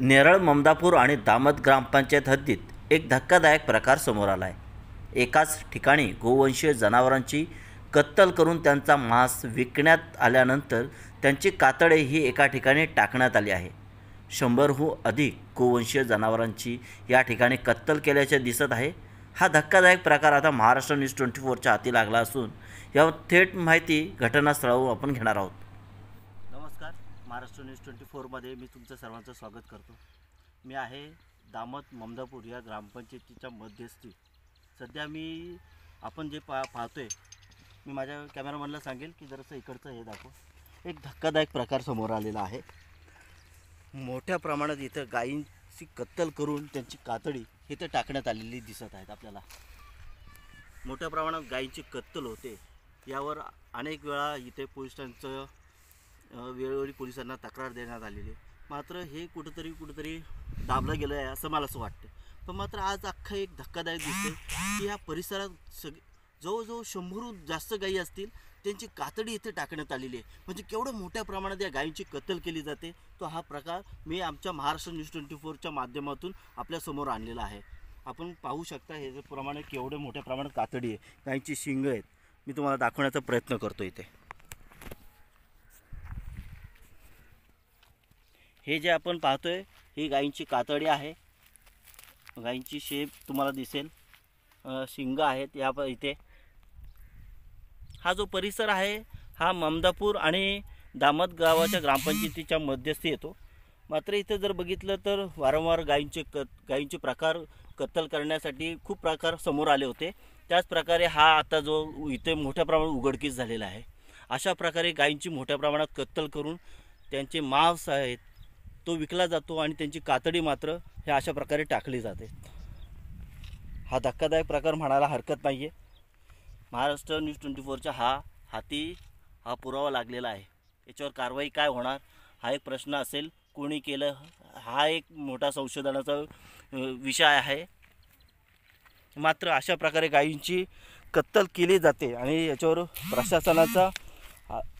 नेरळ ममदापूर आणि दामद ग्रामपंचायत हद्दीत एक धक्कादायक प्रकार समोर आला आहे एकाच ठिकाणी गोवंशीय जनावरांची कत्तल करून त्यांचा मांस विकण्यात आल्यानंतर त्यांची कातडे ही एका ठिकाणी टाकण्यात आली आहे शंभरहून अधिक गोवंशीय जनावरांची या ठिकाणी कत्तल केल्याचे दिसत आहे हा धक्कादायक प्रकार आता महाराष्ट्र न्यूज ट्वेंटी फोरच्या हाती लागला असून यावर थेट माहिती घटनास्थळावरून आपण घेणार आहोत महाराष्ट्र न्यूज ट्वेंटी फोरमध्ये मी तुमचं सर्वांचं स्वागत करतो मी आहे दामत ममदापूर या ग्रामपंचायतीच्या मध्यस्थी सध्या मी आपण जे पा पाहतो आहे मी माझ्या कॅमेरामनला सांगेल की जरासं इकडचं हे दाखव एक धक्कादायक प्रकार समोर आलेला आहे मोठ्या प्रमाणात इथं गायींची कत्तल करून त्यांची कातडी इथं टाकण्यात आलेली दिसत आहेत आपल्याला मोठ्या प्रमाणात गायींची कत्तल होते यावर अनेक वेळा इथे पोलिसांचं वेळोवेळी पोलिसांना तक्रार देण्यात आलेली मात्र हे कुठंतरी कुठंतरी दाबलं गेलं आहे असं मला असं वाटतं पण मात्र आज अख्खा एक धक्कादायक दिसतं की ह्या परिसरात सग जवळजवळ शंभरहून जास्त गायी असतील त्यांची कातडी इथे टाकण्यात आलेली आहे म्हणजे केवढं मोठ्या प्रमाणात या गायींची कत्तल केली जाते तो हा प्रकार मी आमच्या महाराष्ट्र न्यूज ट्वेंटी फोरच्या माध्यमातून आपल्यासमोर आणलेला आहे आपण पाहू शकता हे प्रमाणे केवढं मोठ्या प्रमाणात कातडी आहे गायींची शिंग आहेत मी तुम्हाला दाखवण्याचा प्रयत्न करतो इथे हे जे आपण पाहतोय ही गायींची कातडी आहे गायींची शेप तुम्हाला दिसेल शिंग आहेत या इथे हा जो परिसर आहे हा ममदापूर आणि दामत गावाच्या ग्रामपंचायतीच्या मध्यस्थी येतो मात्र इथं जर बघितलं तर वारंवार गायींचे क गायींचे प्रकार कत्तल करण्यासाठी खूप प्रकार समोर आले होते त्याचप्रकारे हा आता जो इथे मोठ्या प्रमाणात उघडकीस झालेला आहे अशा प्रकारे गायींची मोठ्या प्रमाणात कत्तल करून त्यांचे मांस आहेत तो विकला जातो आणि त्यांची कातडी मात्र हे अशा प्रकारे टाकली जाते हा धक्कादायक प्रकार म्हणायला हरकत नाही आहे महाराष्ट्र न्यूज ट्वेंटी फोरच्या हा हाती हा पुरावा लागलेला आहे याच्यावर कारवाई काय होणार हा एक प्रश्न असेल कोणी केलं हा एक मोठा संशोधनाचा विषय आहे मात्र अशा प्रकारे गायींची कत्तल केली जाते आणि याच्यावर प्रशासनाचा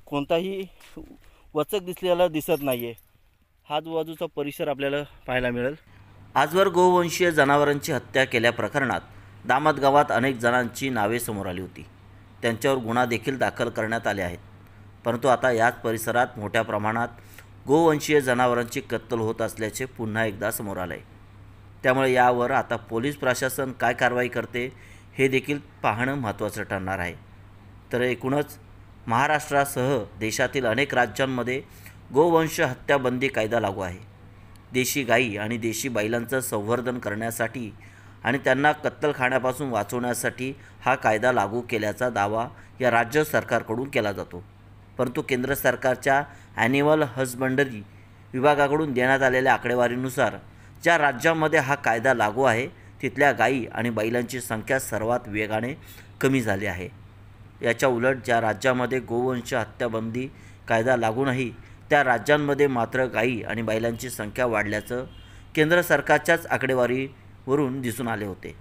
कोणताही वचक दिसलेला दिसत नाही आहे आजूबाजूचा परिसर आपल्याला पाहायला मिळेल आजवर गोवंशीय जनावरांची हत्या केल्या प्रकरणात दामत गावात अनेक जणांची नावे समोर आली होती त्यांच्यावर गुन्हा देखील दाखल करण्यात आले आहेत परंतु आता याच परिसरात मोठ्या प्रमाणात गोवंशीय जनावरांची कत्तल होत असल्याचे पुन्हा एकदा समोर आले आहे त्यामुळे यावर आता पोलीस प्रशासन काय कारवाई करते हे देखील पाहणं महत्त्वाचं ठरणार आहे तर एकूणच महाराष्ट्रासह देशातील अनेक राज्यांमध्ये गोवंश हत्याबंदी कायदा लागू आहे देशी गाई आणि देशी बैलांचं संवर्धन करण्यासाठी आणि त्यांना कत्तलखाण्यापासून वाचवण्यासाठी हा कायदा लागू केल्याचा दावा या राज्य सरकारकडून केला जातो परंतु केंद्र सरकारच्या ॲनिमल हजबंडरी विभागाकडून देण्यात आलेल्या आकडेवारीनुसार ज्या राज्यामध्ये हा कायदा लागू आहे तिथल्या गायी आणि बैलांची संख्या सर्वात वेगाने कमी झाली आहे याच्या उलट ज्या राज्यामध्ये गोवंश हत्याबंदी कायदा लागू नाही त्या राज्यांमध्ये मात्र गायी आणि बैलांची संख्या वाढल्याचं केंद्र सरकारच्याच आकडेवारीवरून दिसून आले होते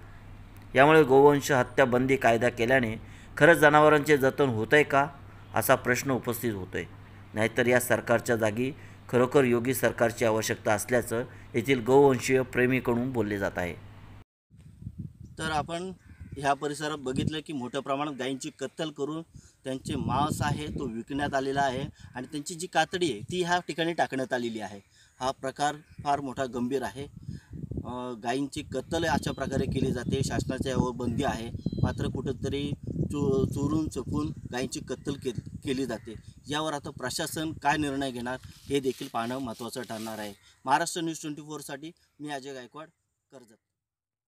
यामुळे गोवंश हत्याबंदी बंदी कायदा केल्याने खरंच जनावरांचे जतन होत आहे का असा प्रश्न उपस्थित होतो आहे नाहीतर या सरकारच्या जागी खरोखर योगी सरकारची आवश्यकता असल्याचं येथील गोवंशीय प्रेमीकडून बोलले जात आहे तर आपण ह्या परिसरात बघितलं की मोठ्या प्रमाणात गायींची कत्तल करून त्यांचे मांस आहे तो विकण्यात आलेला आहे आणि त्यांची जी कातडी आहे ती ह्या ठिकाणी टाकण्यात आलेली आहे हा प्रकार फार मोठा गंभीर आहे गायींची कत्तल अशा प्रकारे केली जाते शासनाच्या यावर बंदी आहे मात्र कुठंतरी चो चोरून चपून गायींची कत्तल के केली जाते यावर आता प्रशासन काय निर्णय घेणार हे देखील पाहणं महत्त्वाचं ठरणार आहे महाराष्ट्र न्यूज ट्वेंटी फोरसाठी मी अजय गायकवाड कर्जत